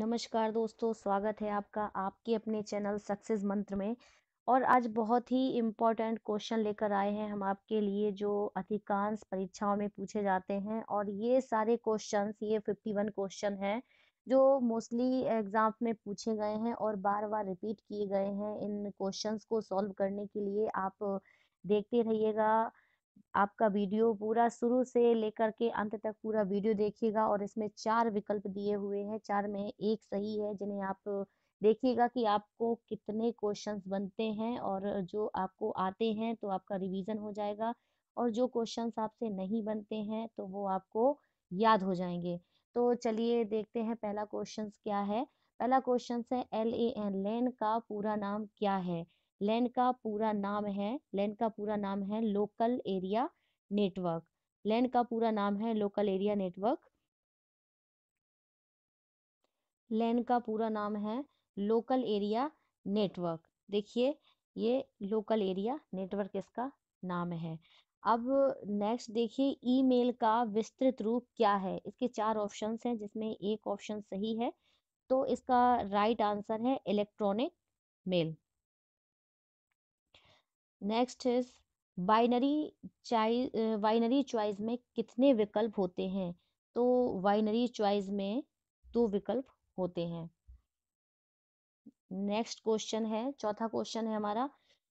नमस्कार दोस्तों स्वागत है आपका आपके अपने चैनल सक्सेस मंत्र में और आज बहुत ही इम्पोर्टेंट क्वेश्चन लेकर आए हैं हम आपके लिए जो अधिकांश परीक्षाओं में पूछे जाते हैं और ये सारे क्वेश्चन ये फिफ्टी वन क्वेश्चन हैं जो मोस्टली एग्जाम में पूछे गए हैं और बार बार रिपीट किए गए हैं इन क्वेश्चन को सॉल्व करने के लिए आप देखते रहिएगा आपका वीडियो पूरा शुरू से लेकर के अंत तक पूरा वीडियो देखिएगा और इसमें चार विकल्प दिए हुए हैं चार में एक सही है जिन्हें आप देखिएगा कि आपको कितने क्वेश्चंस बनते हैं और जो आपको आते हैं तो आपका रिवीजन हो जाएगा और जो क्वेश्चंस आपसे नहीं बनते हैं तो वो आपको याद हो जाएंगे तो चलिए देखते हैं पहला क्वेश्चन क्या है पहला क्वेश्चन है एल ए एन लेन का पूरा नाम क्या है लैन का पूरा नाम है लैन का पूरा नाम है लोकल एरिया नेटवर्क लैन का पूरा नाम है लोकल एरिया नेटवर्क लैन का पूरा नाम है लोकल एरिया नेटवर्क देखिए ये लोकल एरिया नेटवर्क इसका नाम है अब नेक्स्ट देखिए ईमेल का विस्तृत रूप क्या है इसके चार ऑप्शंस हैं जिसमें एक ऑप्शन सही है तो इसका राइट right आंसर है electronic mail next is binary choice binary choice में कितने विकल्प होते हैं तो बाइनरी चॉइस में दो विकल्प होते हैं नेक्स्ट क्वेश्चन है चौथा क्वेश्चन है हमारा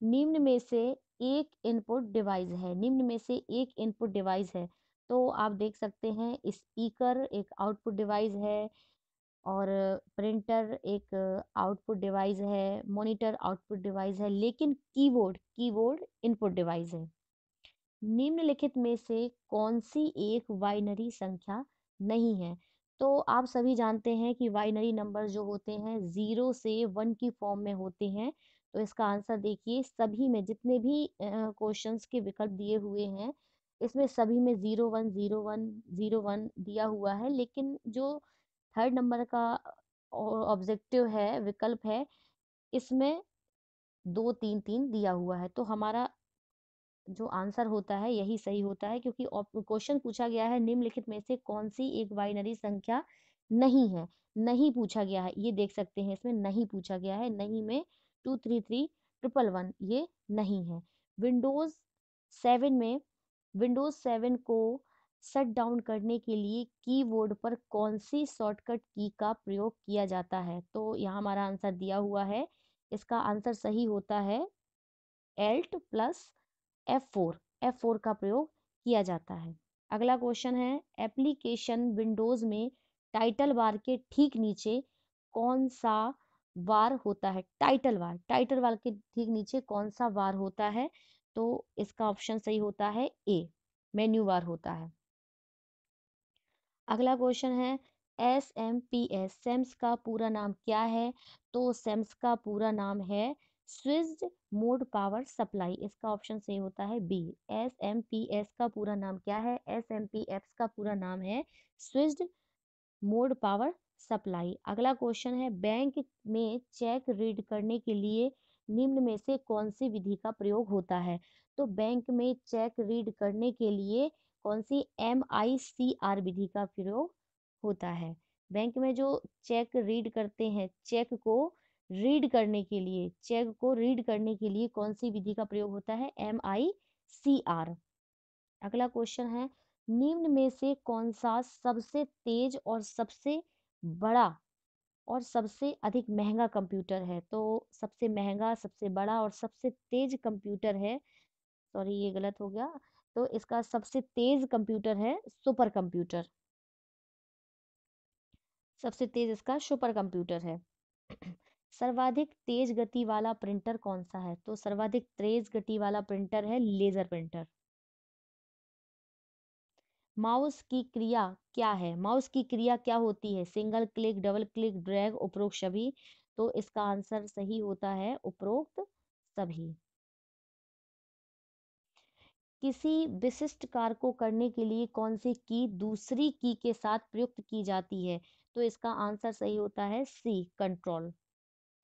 निम्न में से एक इनपुट डिवाइस है निम्न में से एक इनपुट डिवाइस है तो आप देख सकते हैं स्पीकर एक आउटपुट डिवाइस है और प्रिंटर एक आउटपुट डिवाइस है मॉनिटर आउटपुट डिवाइस है लेकिन कीबोर्ड कीबोर्ड इनपुट डिवाइस है निम्नलिखित में से कौन सी एक बाइनरी संख्या नहीं है तो आप सभी जानते हैं कि बाइनरी नंबर जो होते हैं ज़ीरो से वन की फॉर्म में होते हैं तो इसका आंसर देखिए सभी में जितने भी क्वेश्चंस के विकल्प दिए हुए हैं इसमें सभी में zero one zero one zero one दिया हुआ है लेकिन जो थर्ड नंबर का ऑब्जेक्टिव है विकल्प है इसमें दो तीन तीन दिया हुआ है तो हमारा जो आंसर होता है यही सही होता है क्योंकि क्वेश्चन पूछा गया है निम्नलिखित में से कौन सी एक बाइनरी संख्या नहीं है नहीं पूछा गया है ये देख सकते हैं इसमें नहीं पूछा गया है नहीं में two three three triple one ये नहीं है विंडोज सेवन में विंडोज सेवन को शट डाउन करने के लिए कीबोर्ड पर कौन सी शॉर्टकट की का प्रयोग किया जाता है तो यहाँ हमारा आंसर दिया हुआ है इसका आंसर सही होता है alt plus F four F four का प्रयोग किया जाता है अगला क्वेश्चन है एप्लीकेशन विंडोज़ में टाइटल बार के ठीक नीचे कौन सा वार होता है टाइटल वार टाइटल वार के ठीक नीचे कौन सा वार होता है तो इसका ऑप्शन सही होता है ए मेन्यू वार होता है अगला क्वेश्चन है एस एम पी एस सेम्स का पूरा नाम क्या है तो सेम्स का पूरा नाम है स्विज मोड पावर सप्लाई इसका ऑप्शन सही होता है B S M P S का पूरा नाम क्या है एस एम पी एस का पूरा नाम है स्विज मोड पावर सप्लाई अगला क्वेश्चन है बैंक में चेक रीड करने के लिए निम्न में से कौन सी विधि का प्रयोग होता है तो बैंक में चेक रीड करने के लिए कौन C M I C are विधि का प्रयोग होता है बैंक में जो चेक रीड करते हैं चेक को रीड करने के लिए चेक को रीड करने के लिए कौन सी विधि का प्रयोग होता है एम आई सी आर अगला क्वेश्चन है निम्न में से कौन सा सबसे तेज और सबसे बड़ा और सबसे अधिक महंगा कंप्यूटर है तो सबसे महंगा सबसे बड़ा और सबसे तेज कंप्यूटर है सॉरी ये गलत हो गया तो इसका सबसे तेज कंप्यूटर है सुपर कंप्यूटर सबसे तेज इसका सुपर कंप्यूटर है सर्वाधिक तेज गति वाला प्रिंटर कौन सा है तो सर्वाधिक तेज गति वाला प्रिंटर है लेजर प्रिंटर माउस की क्रिया क्या है माउस की क्रिया क्या होती है single click double click drag उपरोक्त सभी तो इसका आंसर सही होता है उपरोक्त सभी किसी विशिष्ट कार्य को करने के लिए कौन सी की दूसरी की के साथ प्रयुक्त की जाती है तो इसका आंसर सही होता है सी कंट्रोल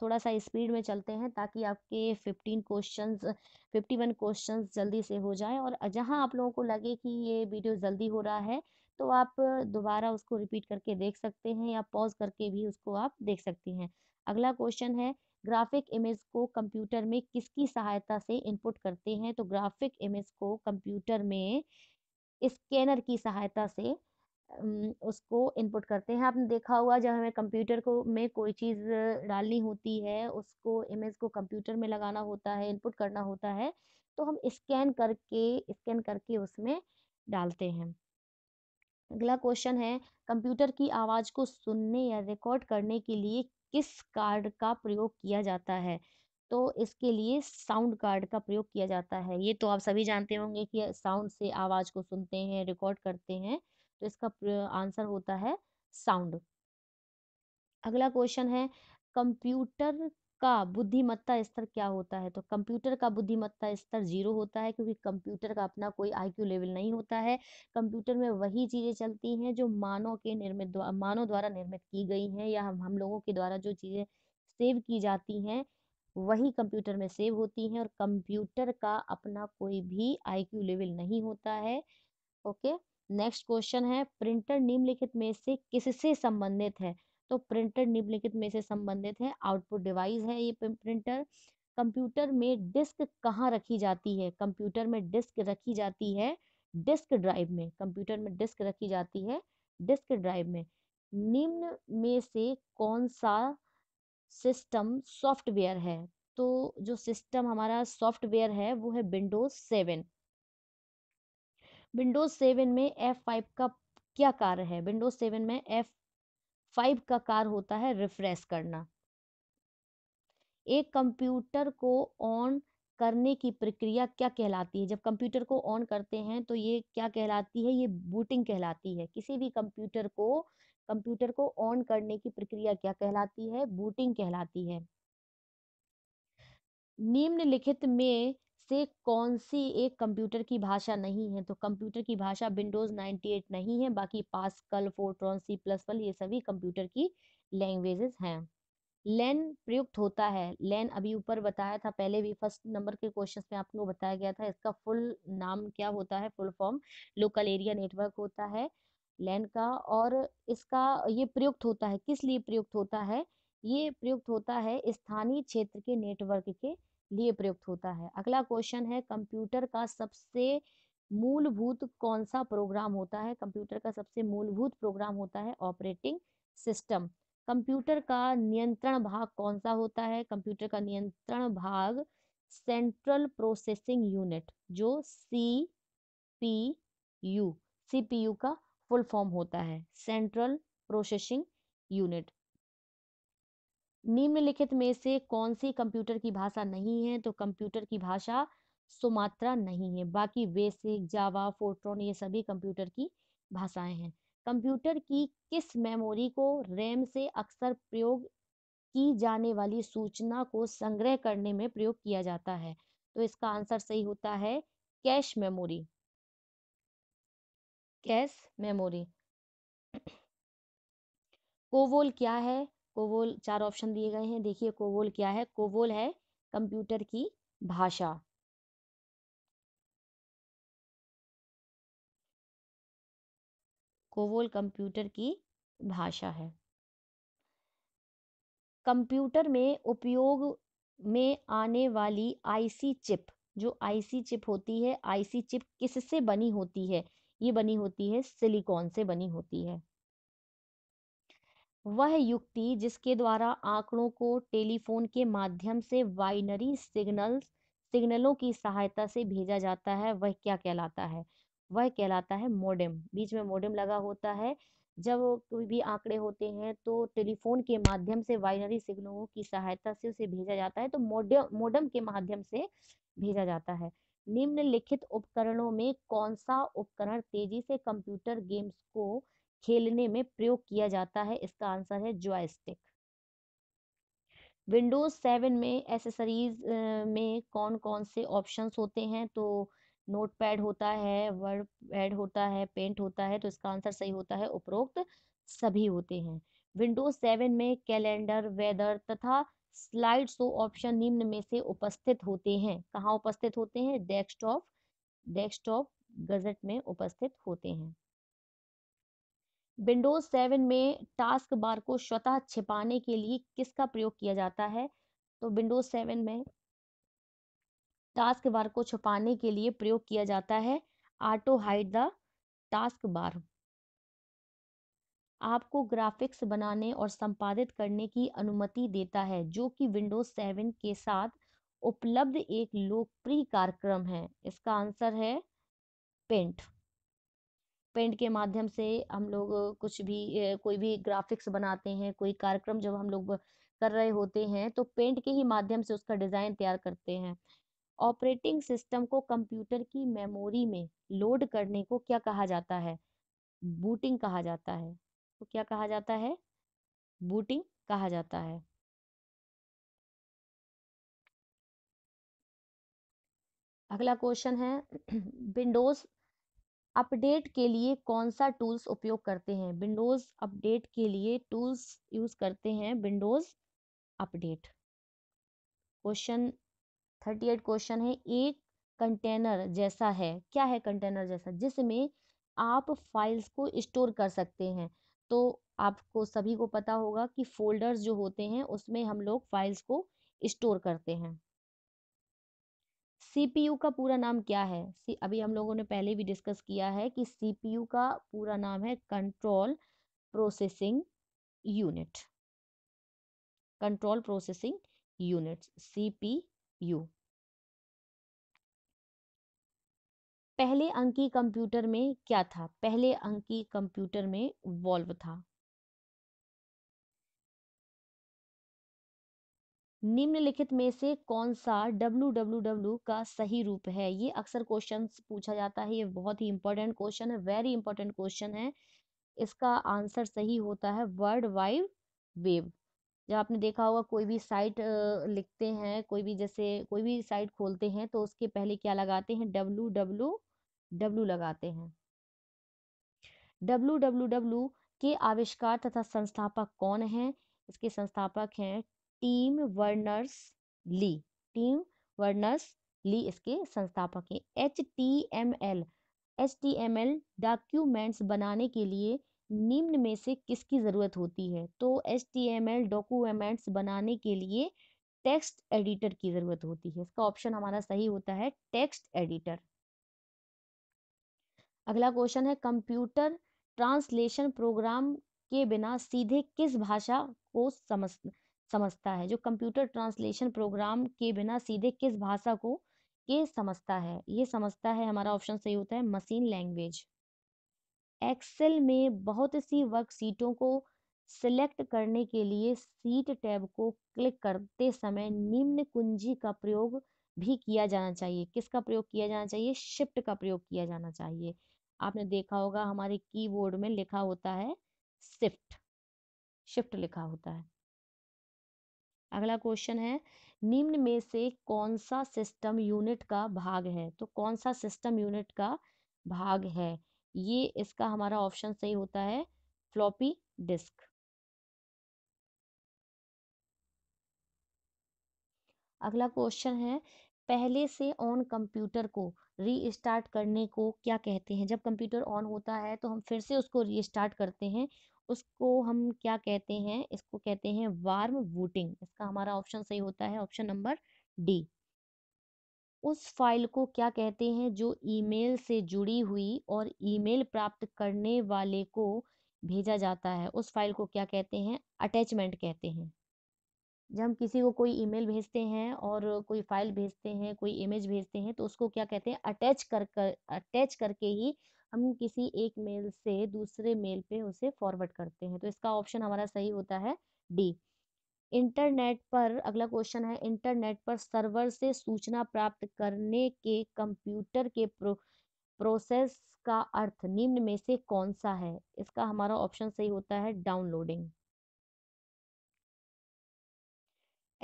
थोड़ा सा स्पीड में चलते हैं ताकि आपके fifteen question fifty one question जल्दी से हो जाए और जहाँ आप लोगों को लगे कि ये वीडियो जल्दी हो रहा है तो आप दोबारा उसको रिपीट करके देख सकते हैं या पॉज करके भी उसको आप देख सकती हैं अगला क्वेश्चन है ग्राफिक इमेज को कंप्यूटर में किसकी सहायता से इनपुट करते हैं तो ग्राफिक इमेज को कंप्यूटर में स्कैनर की सहायता से उसको इनपुट करते हैं आपने देखा होगा जब हमें कंप्यूटर को में कोई चीज़ डालनी होती है उसको इमेज को कंप्यूटर में लगाना होता है इनपुट करना होता है तो हम स्कैन करके स्कैन करके उसमें डालते हैं अगला क्वेश्चन है कंप्यूटर की आवाज़ को सुनने या रिकॉर्ड करने के लिए किस कार्ड का प्रयोग किया जाता है तो इसके लिए साउंड कार्ड का प्रयोग किया जाता है ये तो आप सभी जानते होंगे कि साउंड से आवाज़ को सुनते हैं रिकॉर्ड करते हैं तो इसका आंसर होता है साउंड अगला क्वेश्चन है कंप्यूटर का बुद्धिमत्ता स्तर क्या होता है तो कंप्यूटर का बुद्धिमत्ता स्तर जीरो होता है क्योंकि कंप्यूटर का अपना कोई आईक्यू लेवल नहीं होता है कंप्यूटर में वही चीज़ें चलती हैं जो मानव के निर्मित मानव द्वारा निर्मित की गई हैं या हम हम लोगों के द्वारा जो चीज़ें सेव की जाती हैं वही कंप्यूटर में सेव होती हैं और कंप्यूटर का अपना कोई भी आई लेवल नहीं होता है ओके नेक्स्ट क्वेश्चन है प्रिंटर निम्नलिखित में से किससे संबंधित है तो प्रिंटर निम्नलिखित में से संबंधित है आउटपुट डिवाइस है ये प्रिंटर कंप्यूटर में डिस्क कहाँ रखी जाती है कंप्यूटर में डिस्क रखी जाती है डिस्क ड्राइव में कंप्यूटर में डिस्क रखी जाती है डिस्क ड्राइव में निम्न में से कौन सा सिस्टम सॉफ्टवेयर है तो जो सिस्टम हमारा सॉफ्टवेयर है वो है विंडोज सेवन विंडोज सेवन में एफ फाइव का क्या कार्य है विंडोज सेवन में एफ फाइव का कार होता है रिफ्रेश करना एक कंप्यूटर को ऑन करने की प्रक्रिया क्या कहलाती है जब कंप्यूटर को ऑन करते हैं तो ये क्या कहलाती है ये बूटिंग कहलाती है किसी भी कंप्यूटर को कंप्यूटर को ऑन करने की प्रक्रिया क्या कहलाती है बूटिंग कहलाती है निम्नलिखित में से कौन सी एक कंप्यूटर की भाषा नहीं है तो कंप्यूटर की भाषा विंडोज़ 98 नहीं है बाकी Pascal Fortran C plus plus ये सभी कंप्यूटर की लैंग्वेजेस हैं लेन प्रयुक्त होता है लेन अभी ऊपर बताया था पहले भी फर्स्ट नंबर के क्वेश्चन में आपको बताया गया था इसका फुल नाम क्या होता है full form local area network होता है लैन का और इसका ये प्रयुक्त होता है किस लिए प्रयुक्त होता है ये प्रयुक्त होता है स्थानीय क्षेत्र के नेटवर्क के लिए प्रयुक्त होता है अगला क्वेश्चन है कंप्यूटर का सबसे मूलभूत कौन सा प्रोग्राम होता है कंप्यूटर का सबसे मूलभूत प्रोग्राम होता है ऑपरेटिंग सिस्टम कंप्यूटर का नियंत्रण भाग कौन सा होता है कंप्यूटर का नियंत्रण भाग सेंट्रल प्रोसेसिंग यूनिट जो C P U C P U का फुल फॉर्म होता है सेंट्रल प्रोसेसिंग यूनिट निम्नलिखित में से कौन सी कंप्यूटर की भाषा नहीं है तो कंप्यूटर की भाषा सुमात्रा नहीं है बाकी बेसिक जावा फोर्ट्रॉन ये सभी कंप्यूटर की भाषाएं हैं कंप्यूटर की किस मेमोरी को रैम से अक्सर प्रयोग की जाने वाली सूचना को संग्रह करने में प्रयोग किया जाता है तो इसका आंसर सही होता है कैश मेमोरी कैश मेमोरी कोवोल क्या है कोवोल चार ऑप्शन दिए गए हैं देखिए कोवोल क्या है कोवोल है कंप्यूटर की भाषा कोवोल कंप्यूटर की भाषा है कंप्यूटर में उपयोग में आने वाली आईसी चिप जो आईसी चिप होती है आईसी चिप किससे बनी होती है ये बनी होती है सिलिकॉन से बनी होती है वह युक्ति जिसके द्वारा आंकड़ों को टेलीफोन के माध्यम से वाइनरी सिग्नल सिग्नलों की सहायता से भेजा जाता है वह क्या कहलाता है वह कहलाता है मोडेम बीच में मोडेम लगा होता है जब कोई भी आंकड़े होते हैं तो टेलीफोन के माध्यम से वाइनरी सिग्नलों की सहायता से उसे भेजा जाता है तो मोडम मोडम के माध्यम से भेजा जाता है निम्नलिखित उपकरणों में कौन सा उपकरण तेजी से कंप्यूटर गेम्स को खेलने में प्रयोग किया जाता है इसका आंसर है जॉयस्टिक विंडोज सेवन में एसेसरीज में कौन कौन से ऑप्शंस होते हैं तो नोट पैड होता है वर्ड पैड होता है पेंट होता है तो इसका आंसर सही होता है उपरोक्त सभी होते हैं विंडोज सेवन में कैलेंडर वेदर तथा स्लाइड शो ऑप्शन निम्न में से उपस्थित होते हैं कहाँ उपस्थित होते हैं डेस्कटॉप डेस्कटॉप गजट में उपस्थित होते हैं विंडोज सेवन में टास्क बार को स्वतः छिपाने के लिए किसका प्रयोग किया जाता है तो विंडोज सेवन में टास्क बार को छुपाने के लिए प्रयोग किया जाता है auto hide the task bar आपको ग्राफिक्स बनाने और संपादित करने की अनुमति देता है जो कि विंडोज सेवन के साथ उपलब्ध एक लोकप्रिय कार्यक्रम है इसका आंसर है पेंट पेंट के माध्यम से हम लोग कुछ भी कोई भी ग्राफिक्स बनाते हैं कोई कार्यक्रम जब हम लोग कर रहे होते हैं तो पेंट के ही माध्यम से उसका डिज़ाइन तैयार करते हैं ऑपरेटिंग सिस्टम को कंप्यूटर की मेमोरी में लोड करने को क्या कहा जाता है बूटिंग कहा जाता है तो क्या कहा जाता है बूटिंग कहा जाता है अगला क्वेश्चन है विंडोज अपडेट के लिए कौन सा टूल्स उपयोग करते हैं विंडोज़ अपडेट के लिए टूल्स यूज़ करते हैं Windows update question thirty eight question है एक कंटेनर जैसा है क्या है कंटेनर जैसा जिसमें आप फाइल्स को स्टोर कर सकते हैं तो आपको सभी को पता होगा कि फोल्डर्स जो होते हैं उसमें हम लोग फाइल्स को स्टोर करते हैं सीपीयू का पूरा नाम क्या है सी अभी हम लोगों ने पहले भी डिस्कस किया है कि सीपीयू का पूरा नाम है control processing unit control processing unit CPU पहले अंकी कंप्यूटर में क्या था पहले अंकी कंप्यूटर में वॉल्व था निम्नलिखित में से कौन सा डब्लू डब्लू डब्लू का सही रूप है ये अक्सर क्वेश्चन पूछा जाता है ये बहुत ही इंपॉर्टेंट क्वेश्चन है वेरी इंपॉर्टेंट क्वेश्चन है इसका आंसर सही होता है वर्ल्ड वाइड वेब जब आपने देखा होगा कोई भी साइट लिखते हैं कोई भी जैसे कोई भी साइट खोलते हैं तो उसके पहले क्या लगाते हैं डब्लू डब्लू डब्लू लगाते हैं डब्लू डब्लू डब्लू के आविष्कार तथा संस्थापक कौन है इसके संस्थापक हैं Tim Berners Lee Tim Berners Lee इसके संस्थापक हैं H T M L H T M L documents बनाने के लिए निम्न में से किसकी ज़रूरत होती है तो H T M L documents बनाने के लिए टेक्स्ट एडिटर की ज़रूरत होती है इसका ऑप्शन हमारा सही होता है टेक्स्ट एडिटर अगला क्वेश्चन है कंप्यूटर ट्रांसलेशन प्रोग्राम के बिना सीधे किस भाषा को समझ समझता है जो कंप्यूटर ट्रांसलेशन प्रोग्राम के बिना सीधे किस भाषा को के समझता है ये समझता है हमारा ऑप्शन सही होता है मशीन लैंग्वेज एक्सेल में बहुत सी वर्क सीटों को सिलेक्ट करने के लिए सीट टैब को क्लिक करते समय निम्न कुंजी का प्रयोग भी किया जाना चाहिए किसका प्रयोग किया जाना चाहिए शिफ्ट का प्रयोग किया जाना चाहिए आपने देखा होगा हमारे कीबोर्ड में लिखा होता है शिफ्ट शिफ्ट लिखा होता है अगला क्वेश्चन है निम्न में से कौन सा सिस्टम यूनिट का भाग है तो कौन सा सिस्टम यूनिट का भाग है ये इसका हमारा ऑप्शन सही होता है फ्लॉपी डिस्क अगला क्वेश्चन है पहले से ऑन कंप्यूटर को रीस्टार्ट करने को क्या कहते हैं जब कंप्यूटर ऑन होता है तो हम फिर से उसको रीस्टार्ट करते हैं उसको हम क्या कहते हैं इसको कहते हैं वार्म वोटिंग इसका हमारा ऑप्शन सही होता है ऑप्शन नंबर डी उस फाइल को क्या कहते हैं जो ईमेल से जुड़ी हुई और ईमेल प्राप्त करने वाले को भेजा जाता है उस फाइल को क्या कहते हैं अटैचमेंट कहते हैं जब हम किसी को कोई ईमेल भेजते हैं और कोई फाइल भेजते हैं कोई इमेज भेजते हैं तो उसको क्या कहते हैं अटैच कर कर अटैच करके ही हम किसी एक मेल से दूसरे मेल पे उसे फॉरवर्ड करते हैं तो इसका ऑप्शन हमारा सही होता है डी इंटरनेट पर अगला क्वेश्चन है इंटरनेट पर सर्वर से सूचना प्राप्त करने के कंप्यूटर के प्रो, प्रोसेस का अर्थ निम्न में से कौन सा है इसका हमारा ऑप्शन सही होता है डाउनलोडिंग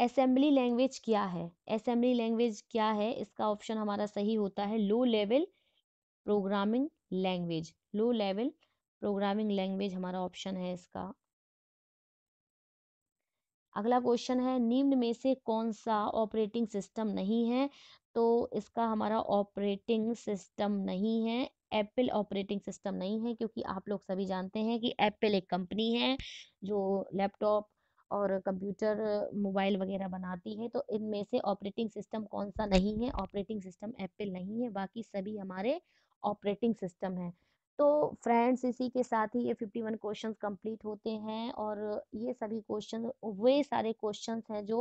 असेंबली लैंग्वेज क्या है असेंबली लैंग्वेज क्या है इसका ऑप्शन हमारा सही होता है low level programming language low level programming language हमारा ऑप्शन है इसका अगला क्वेश्चन है निम्न में से कौन सा ऑपरेटिंग सिस्टम नहीं है तो इसका हमारा ऑपरेटिंग सिस्टम नहीं है एप्पल ऑपरेटिंग सिस्टम नहीं है क्योंकि आप लोग सभी जानते हैं कि एप्पल एक कंपनी है जो लैपटॉप और कंप्यूटर मोबाइल वगैरह बनाती है तो इनमें से ऑपरेटिंग सिस्टम कौन सा नहीं है ऑपरेटिंग सिस्टम एप्पल नहीं है बाकी सभी हमारे ऑपरेटिंग सिस्टम है तो फ्रेंड्स इसी के साथ ही ये फिफ्टी वन क्वेश्चन कम्प्लीट होते हैं और ये सभी क्वेश्चन वे सारे क्वेश्चन हैं जो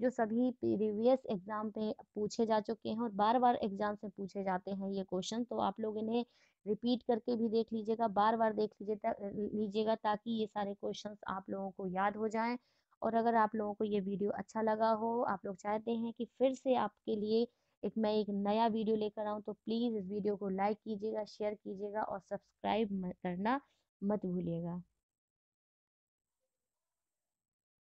जो सभी प्रीवियस एग्जाम पे पूछे जा चुके हैं और बार बार एग्जाम से पूछे जाते हैं ये क्वेश्चन तो आप लोग इन्हें रिपीट करके भी देख लीजिएगा बार बार देख लीजिए लीजिएगा ताकि ये सारे क्वेश्चन आप लोगों को याद हो जाए और अगर आप लोगों को ये वीडियो अच्छा लगा हो आप लोग चाहते हैं कि फिर से आपके लिए एक मैं एक नया वीडियो लेकर आऊँ तो प्लीज़ इस वीडियो को लाइक कीजिएगा शेयर कीजिएगा और सब्सक्राइब करना मत भूलिएगा